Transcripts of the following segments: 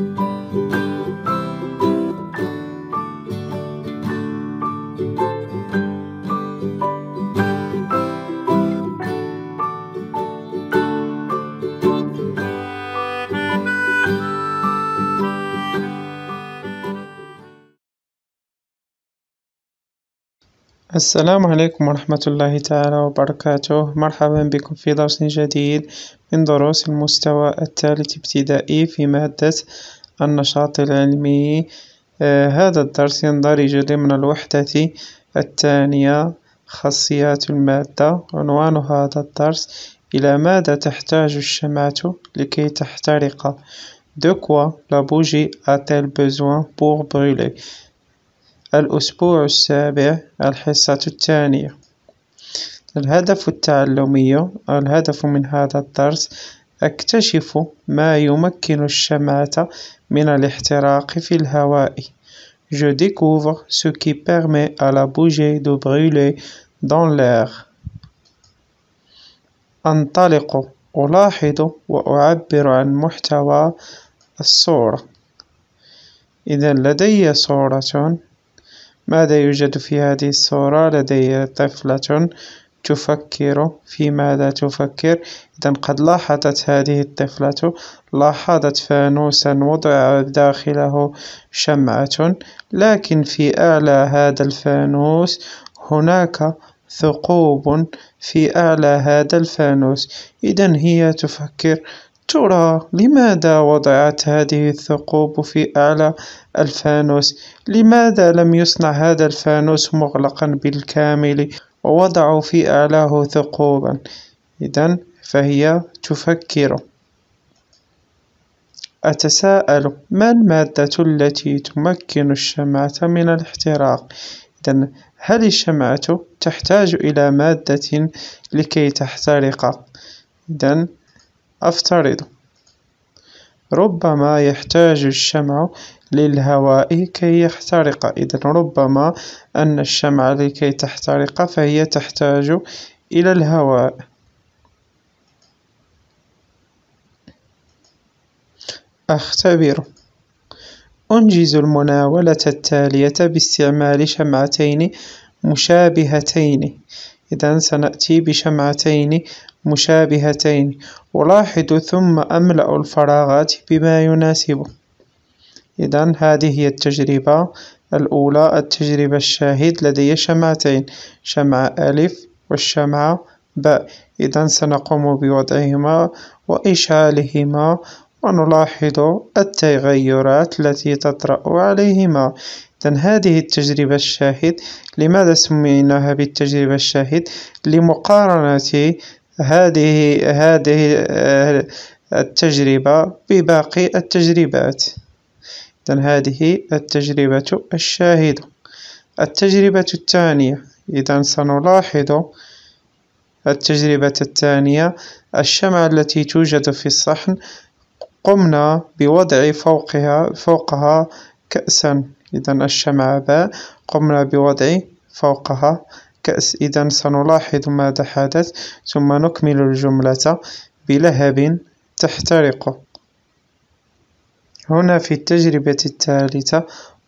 Thank you. السلام عليكم ورحمة الله تعالى وبركاته مرحبا بكم في درس جديد من دروس المستوى الثالث ابتدائي في مادة النشاط العلمي آه هذا الدرس يندرج ضمن الوحدة الثانية خاصيات المادة عنوان هذا الدرس إلى ماذا تحتاج الشمعة لكي تحترق De quoi la bougie a-t-elle besoin pour brûler الأسبوع السابع الحصة الثانية الهدف التعلمي الهدف من هذا الدرس أكتشف ما يمكن الشماتة من الاحتراق في الهواء Je découvre ce qui permet à la bougie de brûler dans l'air. أنطلق ألاحظ وأعبر عن محتوى الصورة إذا لدي صورة ماذا يوجد في هذه الصورة؟ لدي طفلة تفكر في ماذا تفكر. إذا قد لاحظت هذه الطفلة لاحظت فانوسا وضع داخله شمعة لكن في أعلى هذا الفانوس هناك ثقوب في أعلى هذا الفانوس. إذا هي تفكر. ترى لماذا وضعت هذه الثقوب في أعلى الفانوس؟ لماذا لم يصنع هذا الفانوس مغلقا بالكامل ووضعوا في أعلاه ثقوبا؟ إذا فهي تفكر أتساءل ما المادة التي تمكن الشمعة من الاحتراق؟ إذا هل الشمعة تحتاج إلى مادة لكي تحترق؟ إذا أفترض ربما يحتاج الشمع للهواء كي يحترق إذا ربما أن الشمعة لكي تحترق فهي تحتاج إلى الهواء أختبر أنجز المناولة التالية باستعمال شمعتين مشابهتين إذا سنأتي بشمعتين مشابهتين ألاحظ ثم أملأ الفراغات بما يناسبه إذا هذه هي التجربة الأولى التجربة الشاهد لدي شمعتين شمعة ألف والشمعة باء إذا سنقوم بوضعهما وإشعالهما ونلاحظ التغيرات التي تطرأ عليهما إذن هذه التجربة الشاهد لماذا سميناها بالتجربة الشاهد؟ لمقارنة هذه هذه آه، التجربة بباقي التجربات إذا هذه التجربة الشاهدة التجربة الثانية إذا سنلاحظ التجربة الثانية الشمعة التي توجد في الصحن قمنا بوضع فوقها فوقها كأسا إذا الشمعة باء قمنا بوضع فوقها كأس إذا سنلاحظ ماذا حدث ثم نكمل الجملة بلهب تحترق هنا في التجربة الثالثة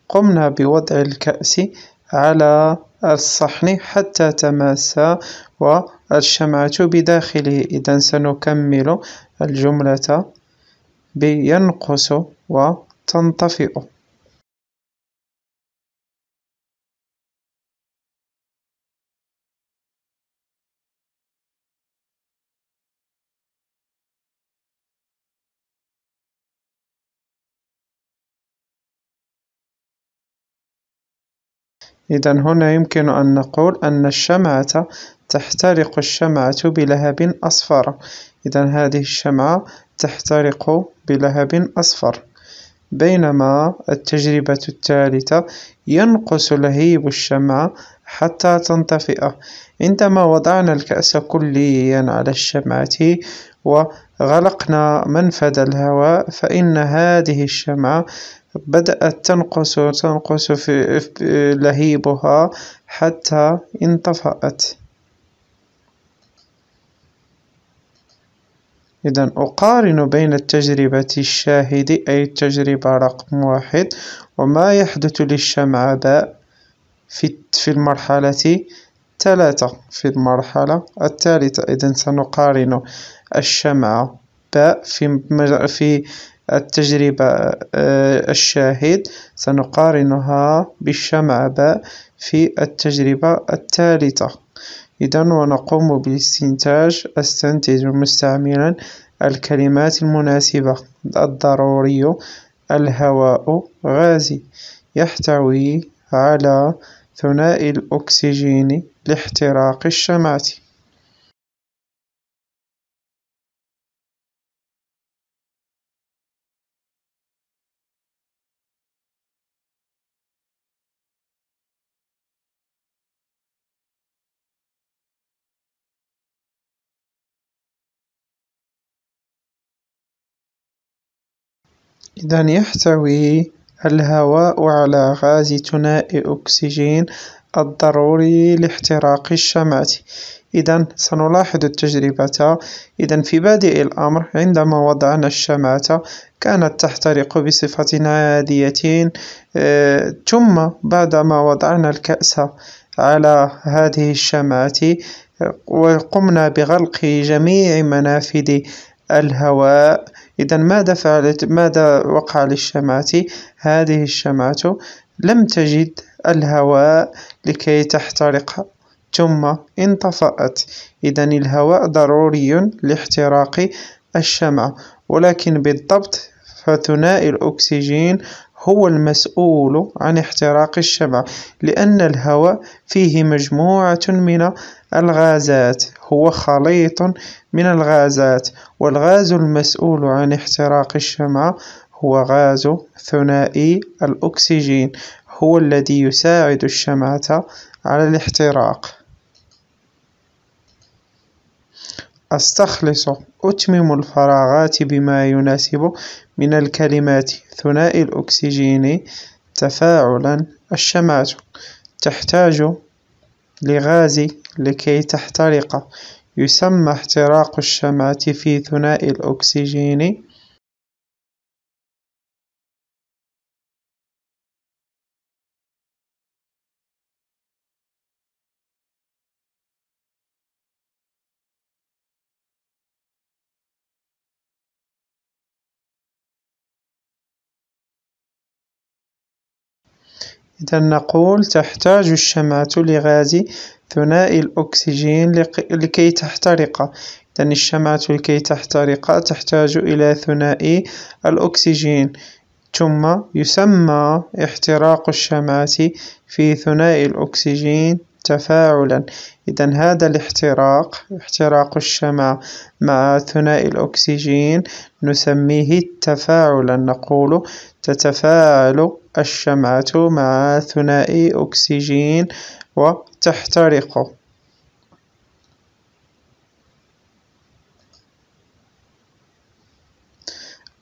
قمنا بوضع الكأس على الصحن حتى تماس والشمعة بداخله إذا سنكمل الجملة بينقص وتنطفئ إذا هنا يمكن أن نقول أن الشمعة تحترق الشمعة بلهب أصفر إذا هذه الشمعة تحترق بلهب أصفر بينما التجربة الثالثة ينقص لهيب الشمعة حتى تنطفئ عندما وضعنا الكأس كليا على الشمعة وغلقنا منفذ الهواء فإن هذه الشمعة بدأت تنقص تنقص في لهيبها حتى انطفأت إذا أقارن بين التجربة الشاهد أي التجربة رقم واحد وما يحدث باء في في المرحلة ثلاثة في المرحلة الثالثة إذا سنقارن الشمعة باء في في التجربة آه، الشاهد سنقارنها بالشمعة في التجربة الثالثة إذا ونقوم بالاستنتاج أستنتج مستعملا الكلمات المناسبة الضروري الهواء غازي يحتوي على ثنائي الأكسجين لاحتراق الشمعة إذا يحتوي الهواء على غاز ثنائي أكسجين الضروري لاحتراق الشمعة. إذا سنلاحظ التجربة. إذا في بادئ الأمر عندما وضعنا الشمعة كانت تحترق بصفة عادية آه، ثم بعدما وضعنا الكأس على هذه الشمعة آه، وقمنا بغلق جميع منافذ الهواء. إذا ماذا فعلت ماذا وقع للشمات هذه الشمات لم تجد الهواء لكي تحترق ثم انطفأت إذا الهواء ضروري لاحتراق الشمعة ولكن بالضبط فثنائي الأكسجين هو المسؤول عن احتراق الشمعة لأن الهواء فيه مجموعة من الغازات هو خليط من الغازات والغاز المسؤول عن احتراق الشمعة هو غاز ثنائي الأكسجين هو الذي يساعد الشمعة على الاحتراق أستخلص أتمم الفراغات بما يناسب من الكلمات ثنائي الأكسجين تفاعلا الشمعة تحتاج لغاز لكي تحترق. يسمى احتراق الشمعة في ثنائي الأكسجين إذا نقول تحتاج الشمعة لغاز ثنائي الأكسجين لكي تحترق إذن الشمعة لكي تحترق تحتاج إلى ثنائي الأكسجين ثم يسمى احتراق الشمعة في ثنائي الأكسجين تفاعلا إذا هذا الاحتراق احتراق الشمع مع ثنائي الأكسجين نسميه تفاعلا نقول تتفاعل الشمعة مع ثنائي أكسجين و تحترق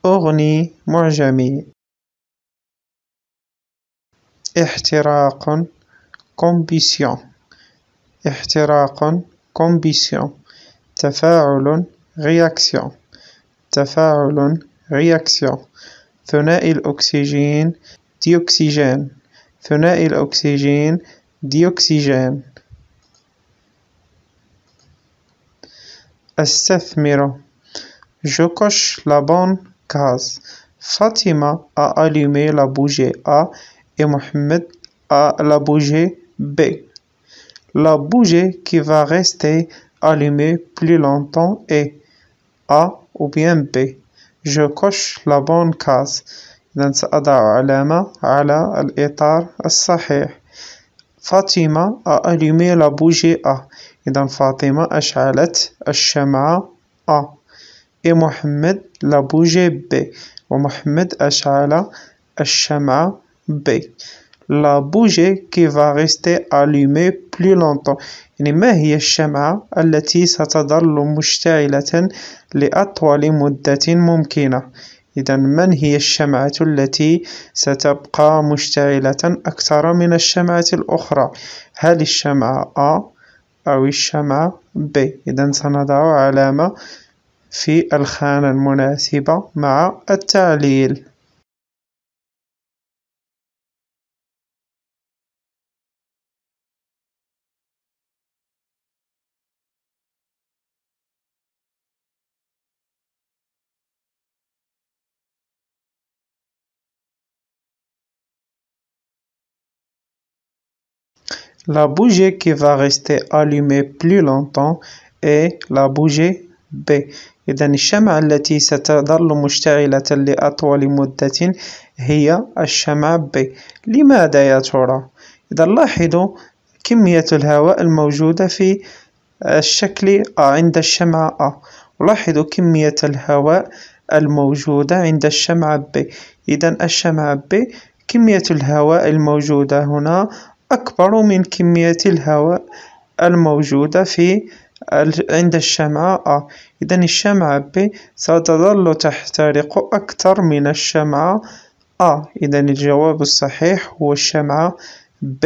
أغني معجمي احتراق كومبيسيون احتراق كومبيسيون تفاعل رياكسيون تفاعل رياكسيون ثنائي الأكسجين ديوكسيجين ثنائي الأكسجين dioxygène. Je coche la bonne case. Fatima a allumé la bougie A et Mohamed a la bougie B. La bougie qui va rester allumée plus longtemps est A ou bien B. Je coche la bonne case. علامة على الإطار فاطمة أ allumé la أ إذا فاطمة أشعلت الشمعة أ إي محمد لا بوجي ب ومحمد أشعل الشمعة ب لا بوجي كي فا ريستي أليمي بلو لونتون يعني ما هي الشمعة التي ستظل مشتعلة لأطول مدة ممكنة إذا من هي الشمعة التي ستبقى مشتعلة أكثر من الشمعة الأخرى هل الشمعة A أو الشمعة B إذا سنضع علامة في الخانة المناسبة مع التعليل La bougie qui va rester allumée plus longtemps est la bougie B. إذا الشمعة التي ستظل مشتعلة لأطول مدة هي الشمعة B. لماذا يا ترى؟ إذا لاحظوا كمية الهواء الموجودة في الشكل A عند الشمعة A ولاحظوا كمية الهواء الموجودة عند الشمعة B إذا الشمعة B كمية الهواء الموجودة هنا أكبر من كمية الهواء الموجودة في عند الشمعة A آه، إذا الشمعة B ستظل تحترق أكثر من الشمعة A آه، إذا الجواب الصحيح هو الشمعة B